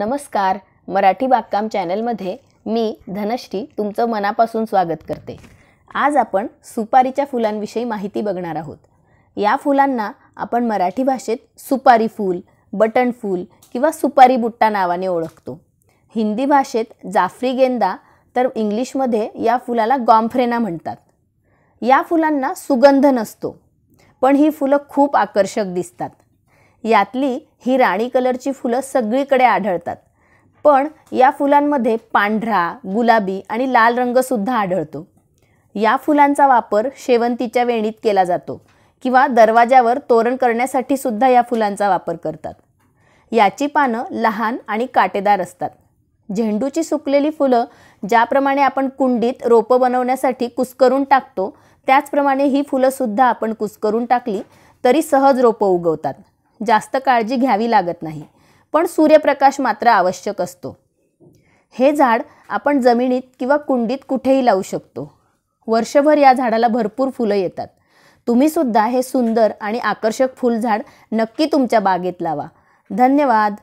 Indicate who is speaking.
Speaker 1: नमस्कार मराठी बागकाम चॅनलमध्ये मी धनश्री तुमचं मनापासून स्वागत करते आज आपण सुपारीच्या फुलांविषयी माहिती बघणार आहोत या फुलांना आपण मराठी भाषेत सुपारी फूल बटन फूल किंवा सुपारी बुट्टा नावाने ओळखतो हिंदी भाषेत जाफरी गेंदा तर इंग्लिशमध्ये या फुलाला गॉम्फ्रेना म्हणतात या फुलांना सुगंध नसतो पण ही फुलं खूप आकर्षक दिसतात यातली ही राणी कलरची फुलं सगळीकडे आढळतात पण या फुलांमध्ये पांढरा गुलाबी आणि लाल रंगसुद्धा आढळतो या फुलांचा वापर शेवंतीच्या वेणीत केला जातो किंवा दरवाजावर तोरण करण्यासाठी सुद्धा या फुलांचा वापर करतात याची पानं लहान आणि काटेदार असतात झेंडूची सुकलेली फुलं ज्याप्रमाणे आपण कुंडीत रोपं बनवण्यासाठी कुस्करून टाकतो त्याचप्रमाणे ही फुलंसुद्धा आपण कुस्करून टाकली तरी सहज रोपं उगवतात जास्त काळजी घ्यावी लागत नाही पण सूर्यप्रकाश मात्र आवश्यक असतो हे झाड आपण जमिनीत किंवा कुंडीत कुठेही लावू शकतो वर्षभर या झाडाला भरपूर फुलं येतात तुम्ही सुद्धा हे सुंदर आणि आकर्षक फुलझाड नक्की तुमच्या बागेत लावा धन्यवाद